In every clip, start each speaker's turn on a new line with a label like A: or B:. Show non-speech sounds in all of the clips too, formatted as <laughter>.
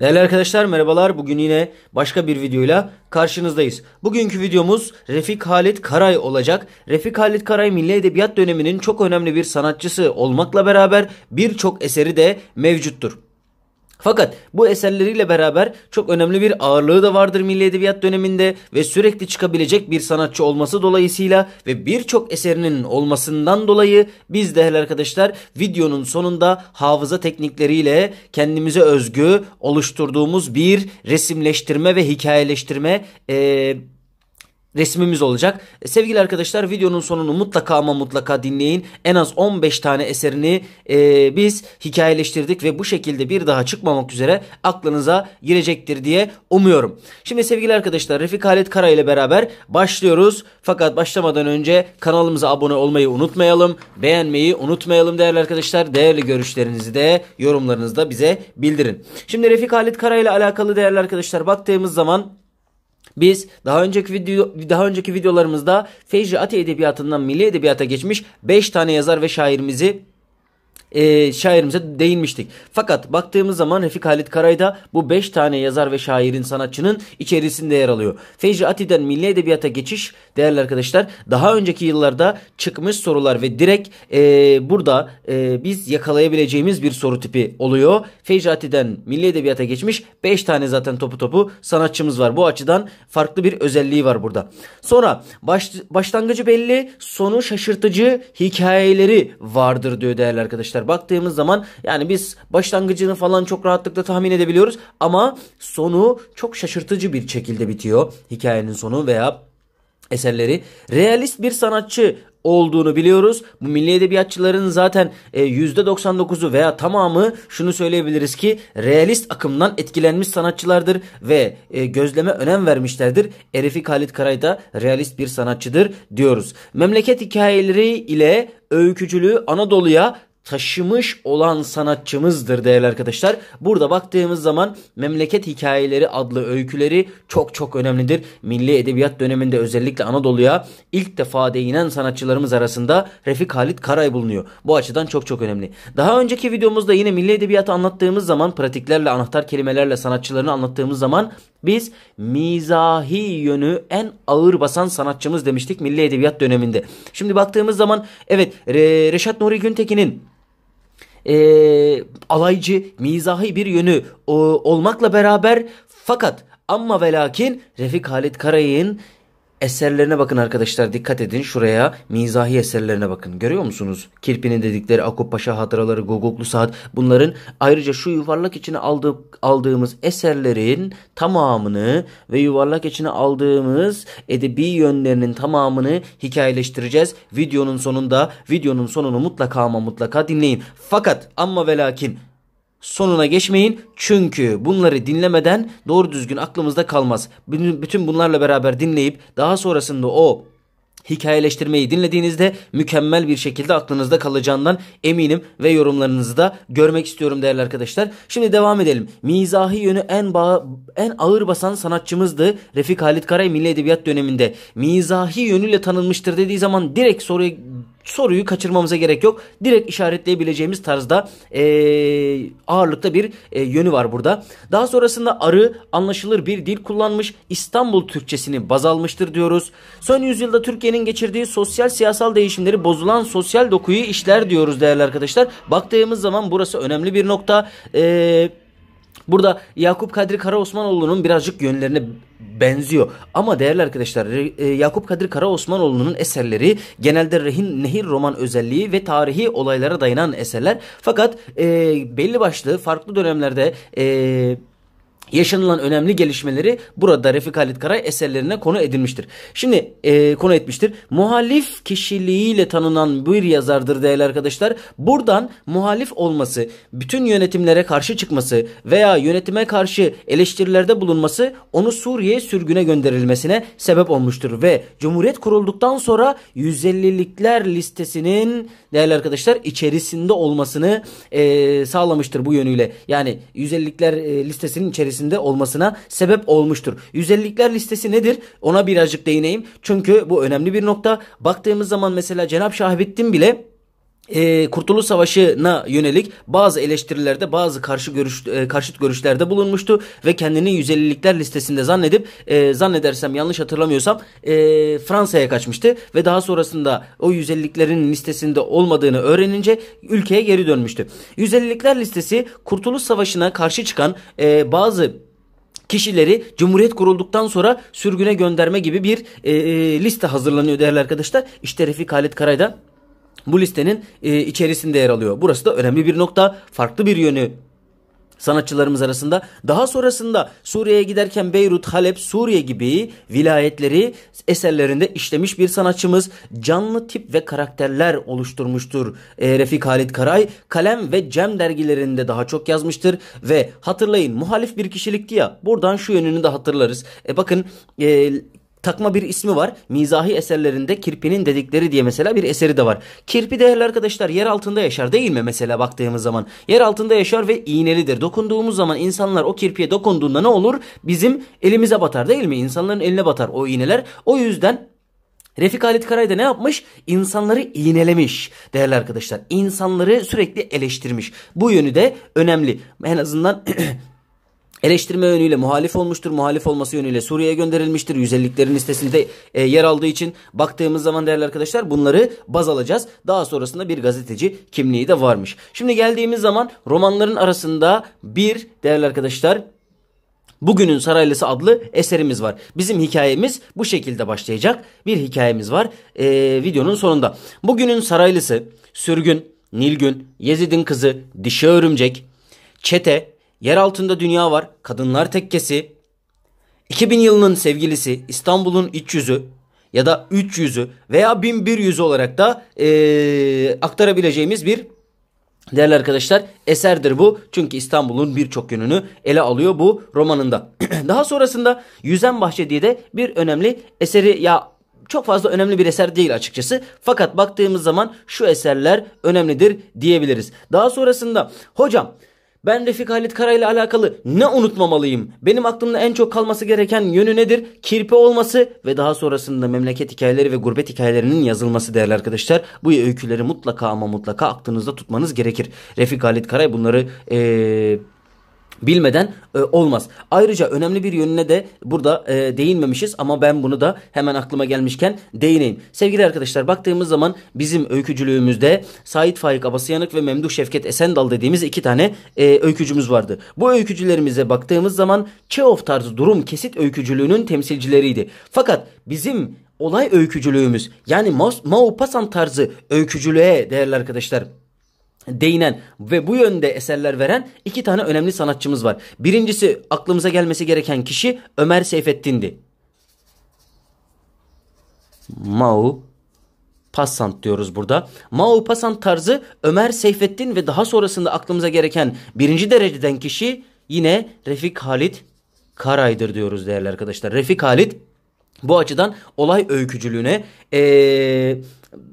A: Değerli arkadaşlar merhabalar. Bugün yine başka bir videoyla karşınızdayız. Bugünkü videomuz Refik Halit Karay olacak. Refik Halit Karay Milli Edebiyat döneminin çok önemli bir sanatçısı olmakla beraber birçok eseri de mevcuttur. Fakat bu eserleriyle beraber çok önemli bir ağırlığı da vardır milli edebiyat döneminde ve sürekli çıkabilecek bir sanatçı olması dolayısıyla ve birçok eserinin olmasından dolayı biz değerli arkadaşlar videonun sonunda hafıza teknikleriyle kendimize özgü oluşturduğumuz bir resimleştirme ve hikayeleştirme eee resmimiz olacak. E, sevgili arkadaşlar videonun sonunu mutlaka ama mutlaka dinleyin. En az 15 tane eserini e, biz hikayeleştirdik ve bu şekilde bir daha çıkmamak üzere aklınıza girecektir diye umuyorum. Şimdi sevgili arkadaşlar Refik Halit Kara ile beraber başlıyoruz. Fakat başlamadan önce kanalımıza abone olmayı unutmayalım. Beğenmeyi unutmayalım değerli arkadaşlar. Değerli görüşlerinizi de yorumlarınızda bize bildirin. Şimdi Refik Halit Kara ile alakalı değerli arkadaşlar baktığımız zaman biz daha önceki video daha önceki videolarımızda Fecri Ati edebiyatından milli edebiyata geçmiş 5 tane yazar ve şairimizi e, şairimize değinmiştik. Fakat baktığımız zaman Refik Halit Karay da bu 5 tane yazar ve şairin sanatçının içerisinde yer alıyor. Fecri Ati'den milli edebiyata geçiş değerli arkadaşlar daha önceki yıllarda çıkmış sorular ve direkt e, burada e, biz yakalayabileceğimiz bir soru tipi oluyor. Fecati'den milli edebiyata geçmiş 5 tane zaten topu topu sanatçımız var. Bu açıdan farklı bir özelliği var burada. Sonra baş, başlangıcı belli sonu şaşırtıcı hikayeleri vardır diyor değerli arkadaşlar. Baktığımız zaman yani biz başlangıcını falan çok rahatlıkla tahmin edebiliyoruz ama sonu çok şaşırtıcı bir şekilde bitiyor hikayenin sonu veya eserleri realist bir sanatçı olduğunu biliyoruz. Bu milli edebiyatçıların zaten %99'u e, veya tamamı şunu söyleyebiliriz ki realist akımdan etkilenmiş sanatçılardır ve e, gözleme önem vermişlerdir. Erefik Halit Karay da realist bir sanatçıdır diyoruz. Memleket hikayeleri ile öykücülüğü Anadolu'ya taşımış olan sanatçımızdır değerli arkadaşlar. Burada baktığımız zaman Memleket Hikayeleri adlı öyküleri çok çok önemlidir. Milli Edebiyat döneminde özellikle Anadolu'ya ilk defa değinen sanatçılarımız arasında Refik Halit Karay bulunuyor. Bu açıdan çok çok önemli. Daha önceki videomuzda yine Milli Edebiyat'ı anlattığımız zaman pratiklerle, anahtar kelimelerle sanatçılarını anlattığımız zaman biz mizahi yönü en ağır basan sanatçımız demiştik Milli Edebiyat döneminde. Şimdi baktığımız zaman evet Re Reşat Nuri Güntekin'in e, alaycı, mizahi bir yönü o, e, olmakla beraber fakat ama ve lakin Refik Halit Karay'ın eserlerine bakın arkadaşlar dikkat edin şuraya mizahi eserlerine bakın görüyor musunuz? Kirpi'nin dedikleri Akup Paşa hatıraları Gogoklu Saat bunların ayrıca şu yuvarlak içine aldığı, aldığımız eserlerin tamamını ve yuvarlak içine aldığımız edebi yönlerinin tamamını hikayeleştireceğiz. Videonun sonunda videonun sonunu mutlaka ama mutlaka dinleyin. Fakat ama ve lakin sonuna geçmeyin. Çünkü bunları dinlemeden doğru düzgün aklımızda kalmaz. Bütün bunlarla beraber dinleyip daha sonrasında o hikayeleştirmeyi dinlediğinizde mükemmel bir şekilde aklınızda kalacağından eminim ve yorumlarınızı da görmek istiyorum değerli arkadaşlar. Şimdi devam edelim. Mizahi yönü en ba- en ağır basan sanatçımızdı Refik Halit Karay Milli Edebiyat döneminde. Mizahi yönüyle tanınmıştır dediği zaman direkt soruya soruyu kaçırmamıza gerek yok. Direkt işaretleyebileceğimiz tarzda e, ağırlıkta bir e, yönü var burada. Daha sonrasında arı anlaşılır bir dil kullanmış İstanbul Türkçesini baz almıştır diyoruz. Son yüzyılda Türkiye'nin geçirdiği sosyal siyasal değişimleri bozulan sosyal dokuyu işler diyoruz değerli arkadaşlar. Baktığımız zaman burası önemli bir nokta. Eee Burada Yakup Kadri Karaosmanoğlu'nun birazcık yönlerini benziyor. Ama değerli arkadaşlar e, Yakup Kadri Kara Osmanoğlu'nun eserleri genelde rehin nehir roman özelliği ve tarihi olaylara dayanan eserler. Fakat e, belli başlı farklı dönemlerde... E, yaşanılan önemli gelişmeleri burada Refik Halit Karay eserlerine konu edilmiştir. Şimdi e, konu etmiştir. Muhalif kişiliğiyle tanınan bir yazardır değerli arkadaşlar. Buradan muhalif olması, bütün yönetimlere karşı çıkması veya yönetime karşı eleştirilerde bulunması onu Suriye sürgüne gönderilmesine sebep olmuştur. Ve Cumhuriyet kurulduktan sonra 150'likler listesinin değerli arkadaşlar içerisinde olmasını e, sağlamıştır bu yönüyle. Yani 150'likler e, listesinin içerisinde listesinde olmasına sebep olmuştur. Yüzellikler listesi nedir? Ona birazcık değineyim. Çünkü bu önemli bir nokta. Baktığımız zaman mesela Cenab-ı Şahbettin bile e, Kurtuluş Savaşı'na yönelik bazı eleştirilerde bazı karşı görüş e, karşıt görüşlerde bulunmuştu ve kendini 150'likler listesinde zannedip e, zannedersem yanlış hatırlamıyorsam e, Fransa'ya kaçmıştı ve daha sonrasında o 150'liklerin listesinde olmadığını öğrenince ülkeye geri dönmüştü. 150'likler listesi Kurtuluş Savaşı'na karşı çıkan e, bazı kişileri Cumhuriyet kurulduktan sonra sürgüne gönderme gibi bir e, e, liste hazırlanıyor değerli arkadaşlar. İşte Refik Halit Karay'da bu listenin e, içerisinde yer alıyor. Burası da önemli bir nokta. Farklı bir yönü sanatçılarımız arasında. Daha sonrasında Suriye'ye giderken Beyrut, Halep, Suriye gibi vilayetleri eserlerinde işlemiş bir sanatçımız canlı tip ve karakterler oluşturmuştur. E, Refik Halit Karay kalem ve cem dergilerinde daha çok yazmıştır ve hatırlayın muhalif bir kişilikti ya buradan şu yönünü de hatırlarız. E bakın e, takma bir ismi var. Mizahi eserlerinde kirpinin dedikleri diye mesela bir eseri de var. Kirpi değerli arkadaşlar yer altında yaşar değil mi mesela baktığımız zaman? Yer altında yaşar ve iğnelidir. Dokunduğumuz zaman insanlar o kirpiye dokunduğunda ne olur? Bizim elimize batar değil mi? İnsanların eline batar o iğneler. O yüzden Refik Halit Karay da ne yapmış? İnsanları iğnelemiş değerli arkadaşlar. İnsanları sürekli eleştirmiş. Bu yönü de önemli. En azından <clears throat> eleştirme yönüyle muhalif olmuştur. Muhalif olması yönüyle Suriye'ye gönderilmiştir. 150'lerin listesinde e, yer aldığı için baktığımız zaman değerli arkadaşlar bunları baz alacağız. Daha sonrasında bir gazeteci kimliği de varmış. Şimdi geldiğimiz zaman romanların arasında bir değerli arkadaşlar Bugünün Saraylısı adlı eserimiz var. Bizim hikayemiz bu şekilde başlayacak. Bir hikayemiz var ee, videonun sonunda. Bugünün Saraylısı, Sürgün, Nilgün, Yezid'in kızı, Dişi Örümcek, Çete, Yer altında dünya var. Kadınlar tekkesi. 2000 yılının sevgilisi. İstanbul'un iç yüzü. Ya da üç yüzü veya bin bir yüzü olarak da ee, aktarabileceğimiz bir değerli arkadaşlar eserdir bu. Çünkü İstanbul'un birçok yönünü ele alıyor bu romanında. <clears throat> Daha sonrasında Yüzen Bahçe diye de bir önemli eseri ya çok fazla önemli bir eser değil açıkçası. Fakat baktığımız zaman şu eserler önemlidir diyebiliriz. Daha sonrasında hocam ben Refik Halit Kara ile alakalı ne unutmamalıyım? Benim aklımda en çok kalması gereken yönü nedir? Kirpi olması ve daha sonrasında memleket hikayeleri ve gurbet hikayelerinin yazılması değerli arkadaşlar. Bu öyküleri mutlaka ama mutlaka aklınızda tutmanız gerekir. Refik Halit Karay bunları... Ee, bilmeden e, olmaz. Ayrıca önemli bir yönüne de burada e, değinmemişiz ama ben bunu da hemen aklıma gelmişken değineyim. Sevgili arkadaşlar baktığımız zaman bizim öykücülüğümüzde Sait Faik Abasıyanık ve Memduh Şevket Esendal dediğimiz iki tane e, öykücümüz vardı. Bu öykücülerimize baktığımız zaman Çeov tarzı durum kesit öykücülüğünün temsilcileriydi. Fakat bizim olay öykücülüğümüz yani Maupassant tarzı öykücülüğe değerli arkadaşlar değinen ve bu yönde eserler veren iki tane önemli sanatçımız var. Birincisi aklımıza gelmesi gereken kişi Ömer Seyfettin'di. Mao Passant diyoruz burada. Mao Passant tarzı Ömer Seyfettin ve daha sonrasında aklımıza gereken birinci dereceden kişi yine Refik Halit Karay'dır diyoruz değerli arkadaşlar. Refik Halit bu açıdan olay öykücülüğüne ee,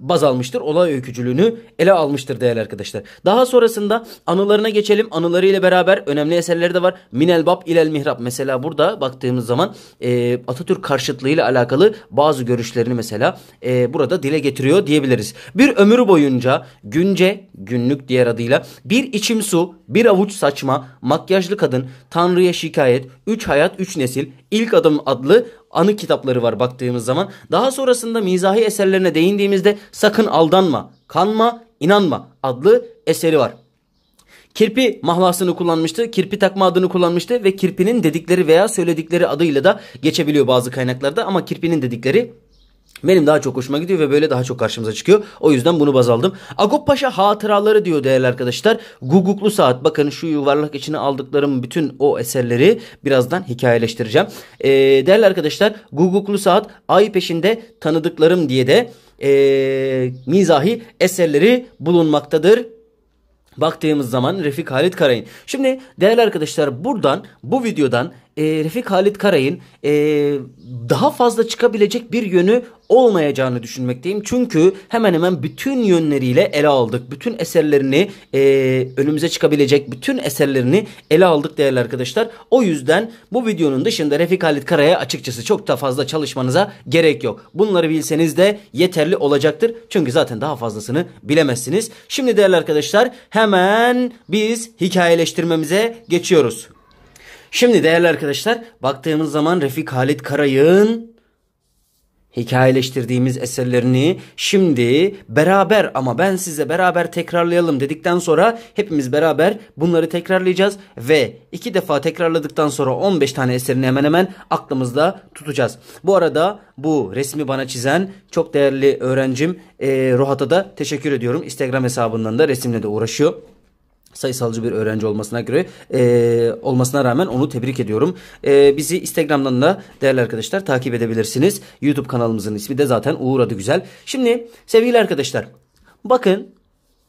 A: baz almıştır. Olay öykücülüğünü ele almıştır değerli arkadaşlar. Daha sonrasında anılarına geçelim. Anıları ile beraber önemli eserleri de var. minelbap Bab mihrap Mesela burada baktığımız zaman e, Atatürk karşıtlığı ile alakalı bazı görüşlerini mesela e, burada dile getiriyor diyebiliriz. Bir ömür boyunca günce günlük diğer adıyla bir içim su bir avuç saçma, makyajlı kadın, Tanrı'ya şikayet, üç hayat, üç nesil, ilk adım adlı anı kitapları var baktığımız zaman. Daha sonrasında mizahi eserlerine değindiğimizde sakın aldanma, kanma, inanma adlı eseri var. Kirpi mahlasını kullanmıştı, kirpi takma adını kullanmıştı ve kirpinin dedikleri veya söyledikleri adıyla da geçebiliyor bazı kaynaklarda ama kirpinin dedikleri benim daha çok hoşuma gidiyor ve böyle daha çok karşımıza çıkıyor. O yüzden bunu baz aldım. Agop Paşa hatıraları diyor değerli arkadaşlar. Guguklu Saat. Bakın şu yuvarlak içine aldıklarım bütün o eserleri birazdan hikayeleştireceğim. Ee, değerli arkadaşlar Guguklu Saat ay peşinde tanıdıklarım diye de e, mizahi eserleri bulunmaktadır baktığımız zaman Refik Halit Karay'ın. Şimdi değerli arkadaşlar buradan bu videodan e, Refik Halit Karay'ın e, daha fazla çıkabilecek bir yönü olmayacağını düşünmekteyim. Çünkü hemen hemen bütün yönleriyle ele aldık. Bütün eserlerini e, önümüze çıkabilecek bütün eserlerini ele aldık değerli arkadaşlar. O yüzden bu videonun dışında Refik Halit Karay'a açıkçası çok da fazla çalışmanıza gerek yok. Bunları bilseniz de yeterli olacaktır. Çünkü zaten daha fazlasını bilemezsiniz. Şimdi değerli arkadaşlar hemen biz hikayeleştirmemize geçiyoruz. Şimdi değerli arkadaşlar baktığımız zaman Refik Halit Karay'ın hikayeleştirdiğimiz eserlerini şimdi beraber ama ben size beraber tekrarlayalım dedikten sonra hepimiz beraber bunları tekrarlayacağız ve iki defa tekrarladıktan sonra 15 tane eserini hemen hemen aklımızda tutacağız. Bu arada bu resmi bana çizen çok değerli öğrencim e, Rohat'a da teşekkür ediyorum. Instagram hesabından da resimle de uğraşıyor sayısalcı bir öğrenci olmasına göre e, olmasına rağmen onu tebrik ediyorum. E, bizi Instagram'dan da değerli arkadaşlar takip edebilirsiniz. YouTube kanalımızın ismi de zaten Uğur Adı Güzel. Şimdi sevgili arkadaşlar bakın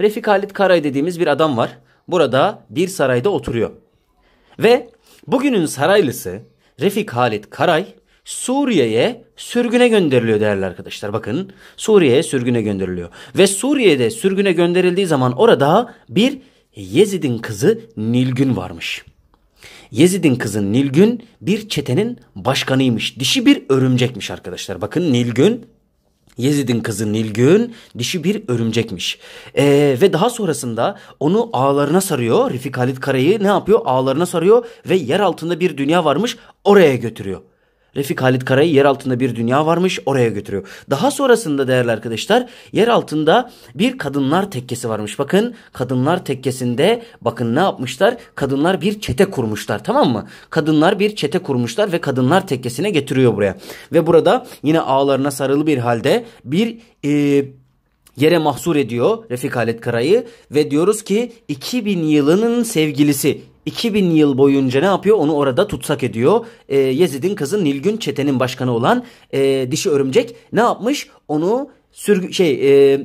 A: Refik Halit Karay dediğimiz bir adam var. Burada bir sarayda oturuyor. Ve bugünün saraylısı Refik Halit Karay Suriye'ye sürgüne gönderiliyor değerli arkadaşlar. Bakın Suriye'ye sürgüne gönderiliyor. Ve Suriye'de sürgüne gönderildiği zaman orada bir Yezid'in kızı Nilgün varmış. Yezid'in kızı Nilgün bir çetenin başkanıymış. Dişi bir örümcekmiş arkadaşlar. Bakın Nilgün Yezid'in kızı Nilgün dişi bir örümcekmiş. Ee, ve daha sonrasında onu ağlarına sarıyor. Refik Halit Kara'yı ne yapıyor? Ağlarına sarıyor ve yer altında bir dünya varmış oraya götürüyor. Refik Halit Kara'yı yer altında bir dünya varmış oraya götürüyor. Daha sonrasında değerli arkadaşlar yer altında bir kadınlar tekkesi varmış. Bakın kadınlar tekkesinde bakın ne yapmışlar? Kadınlar bir çete kurmuşlar tamam mı? Kadınlar bir çete kurmuşlar ve kadınlar tekkesine getiriyor buraya. Ve burada yine ağlarına sarılı bir halde bir... E, yere mahsur ediyor Refik Halit Kara'yı ve diyoruz ki 2000 yılının sevgilisi 2000 yıl boyunca ne yapıyor? Onu orada tutsak ediyor. E, Yezid'in kızı Nilgün çetenin başkanı olan e, dişi örümcek ne yapmış? Onu sürgü şey e,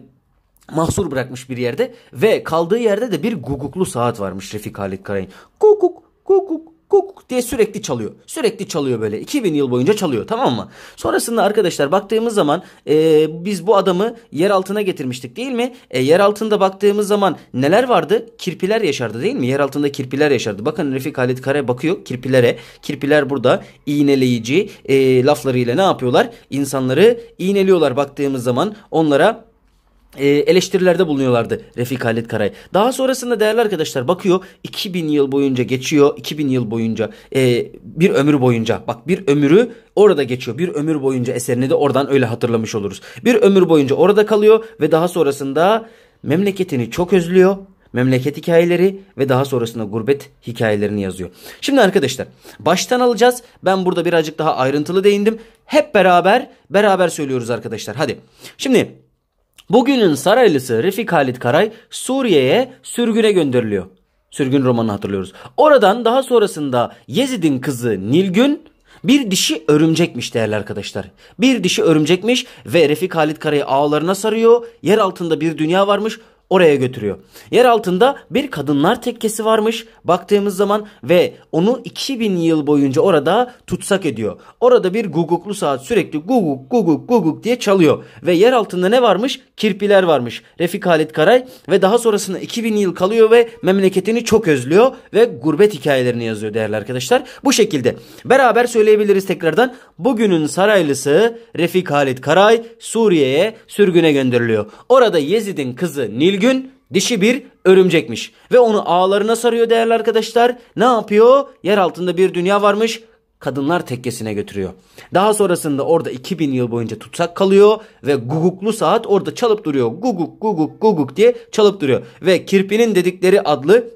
A: mahsur bırakmış bir yerde ve kaldığı yerde de bir guguklu saat varmış Refik Halit Karay'ın. Guguk guguk kuk diye sürekli çalıyor. Sürekli çalıyor böyle. 2000 yıl boyunca çalıyor tamam mı? Sonrasında arkadaşlar baktığımız zaman e, biz bu adamı yer altına getirmiştik değil mi? E, yer altında baktığımız zaman neler vardı? Kirpiler yaşardı değil mi? Yer altında kirpiler yaşardı. Bakın Refik Halit Kare bakıyor kirpilere. Kirpiler burada iğneleyici e, laflarıyla ne yapıyorlar? İnsanları iğneliyorlar baktığımız zaman onlara ee, eleştirilerde bulunuyorlardı Refik Halit Karay. Daha sonrasında değerli arkadaşlar bakıyor 2000 yıl boyunca geçiyor. 2000 yıl boyunca ee, bir ömür boyunca bak bir ömürü orada geçiyor. Bir ömür boyunca eserini de oradan öyle hatırlamış oluruz. Bir ömür boyunca orada kalıyor ve daha sonrasında memleketini çok özlüyor. Memleket hikayeleri ve daha sonrasında gurbet hikayelerini yazıyor. Şimdi arkadaşlar baştan alacağız. Ben burada birazcık daha ayrıntılı değindim. Hep beraber beraber söylüyoruz arkadaşlar. Hadi. Şimdi Bugünün saraylısı Refik Halit Karay Suriye'ye sürgüne gönderiliyor. Sürgün romanını hatırlıyoruz. Oradan daha sonrasında Yezid'in kızı Nilgün bir dişi örümcekmiş değerli arkadaşlar. Bir dişi örümcekmiş ve Refik Halit Karay'ı ağlarına sarıyor. Yer altında bir dünya varmış oraya götürüyor. Yer altında bir kadınlar tekkesi varmış baktığımız zaman ve onu 2000 yıl boyunca orada tutsak ediyor. Orada bir guguklu saat sürekli guguk guguk guguk diye çalıyor ve yer altında ne varmış? Kirpiler varmış. Refik Halit Karay ve daha sonrasında 2000 yıl kalıyor ve memleketini çok özlüyor ve gurbet hikayelerini yazıyor değerli arkadaşlar. Bu şekilde beraber söyleyebiliriz tekrardan. Bugünün saraylısı Refik Halit Karay Suriye'ye sürgüne gönderiliyor. Orada Yezid'in kızı Nil gün dişi bir örümcekmiş. Ve onu ağlarına sarıyor değerli arkadaşlar. Ne yapıyor? Yer altında bir dünya varmış. Kadınlar tekkesine götürüyor. Daha sonrasında orada 2000 yıl boyunca tutsak kalıyor ve guguklu saat orada çalıp duruyor. Guguk guguk guguk diye çalıp duruyor. Ve kirpinin dedikleri adlı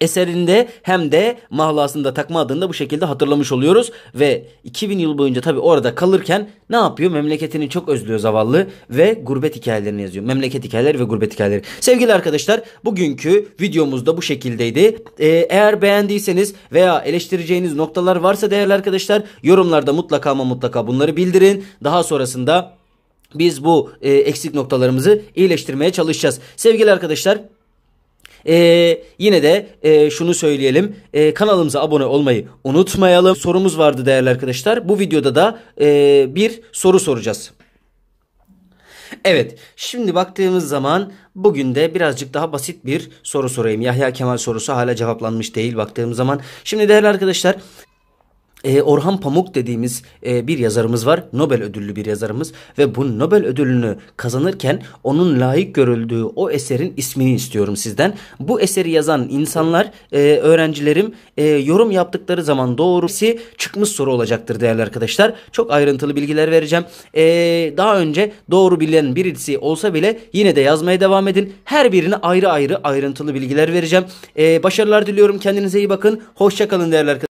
A: eserinde hem de mahlasında takma adında bu şekilde hatırlamış oluyoruz. Ve 2000 yıl boyunca tabi orada kalırken ne yapıyor? Memleketini çok özlüyor zavallı ve gurbet hikayelerini yazıyor. Memleket hikayeleri ve gurbet hikayeleri. Sevgili arkadaşlar bugünkü videomuz da bu şekildeydi. Ee, eğer beğendiyseniz veya eleştireceğiniz noktalar varsa değerli arkadaşlar yorumlarda mutlaka ama mutlaka bunları bildirin. Daha sonrasında biz bu e, eksik noktalarımızı iyileştirmeye çalışacağız. Sevgili arkadaşlar ee, yine de e, şunu söyleyelim. E, kanalımıza abone olmayı unutmayalım. Sorumuz vardı değerli arkadaşlar. Bu videoda da e, bir soru soracağız. Evet şimdi baktığımız zaman bugün de birazcık daha basit bir soru sorayım. Yahya Kemal sorusu hala cevaplanmış değil baktığım zaman. Şimdi değerli arkadaşlar e, Orhan Pamuk dediğimiz e, bir yazarımız var. Nobel ödüllü bir yazarımız ve bu Nobel ödülünü kazanırken onun layık görüldüğü o eserin ismini istiyorum sizden. Bu eseri yazan insanlar, e, öğrencilerim e, yorum yaptıkları zaman doğrusu çıkmış soru olacaktır değerli arkadaşlar. Çok ayrıntılı bilgiler vereceğim. E, daha önce doğru bilen birisi olsa bile yine de yazmaya devam edin. Her birine ayrı ayrı ayrıntılı bilgiler vereceğim. E, başarılar diliyorum. Kendinize iyi bakın. Hoşçakalın değerli arkadaşlar.